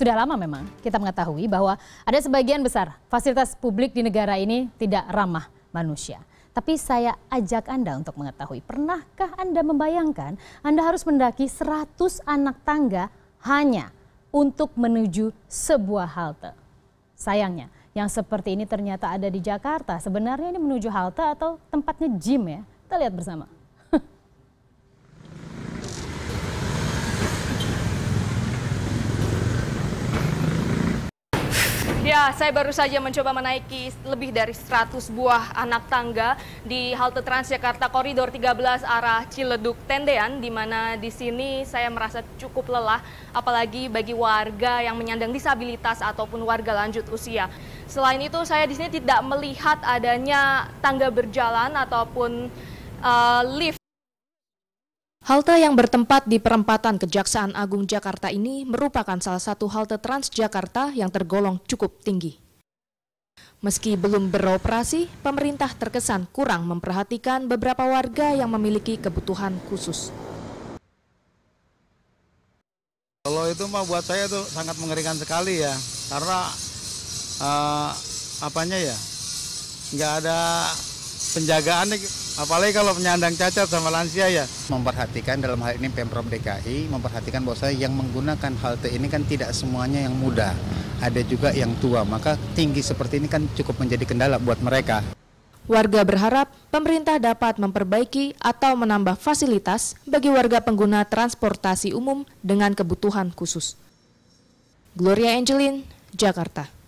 sudah lama memang kita mengetahui bahwa ada sebagian besar fasilitas publik di negara ini tidak ramah manusia. Tapi saya ajak Anda untuk mengetahui, pernahkah Anda membayangkan Anda harus mendaki 100 anak tangga hanya untuk menuju sebuah halte? Sayangnya, yang seperti ini ternyata ada di Jakarta. Sebenarnya ini menuju halte atau tempatnya gym ya. Kita lihat bersama. Ya, saya baru saja mencoba menaiki lebih dari 100 buah anak tangga di halte Transjakarta Koridor 13 arah Ciledug Tendean, di mana di sini saya merasa cukup lelah, apalagi bagi warga yang menyandang disabilitas ataupun warga lanjut usia. Selain itu, saya di sini tidak melihat adanya tangga berjalan ataupun uh, lift Halte yang bertempat di perempatan Kejaksaan Agung Jakarta ini merupakan salah satu halte Transjakarta yang tergolong cukup tinggi. Meski belum beroperasi, pemerintah terkesan kurang memperhatikan beberapa warga yang memiliki kebutuhan khusus. Kalau itu mah buat saya tuh sangat mengerikan sekali ya, karena uh, apanya ya, nggak ada penjagaan. Apalagi kalau penyandang cacat sama lansia ya. Memperhatikan dalam hal ini Pemprov DKI, memperhatikan bahwa saya yang menggunakan halte ini kan tidak semuanya yang muda. Ada juga yang tua, maka tinggi seperti ini kan cukup menjadi kendala buat mereka. Warga berharap pemerintah dapat memperbaiki atau menambah fasilitas bagi warga pengguna transportasi umum dengan kebutuhan khusus. Gloria Angelin, Jakarta.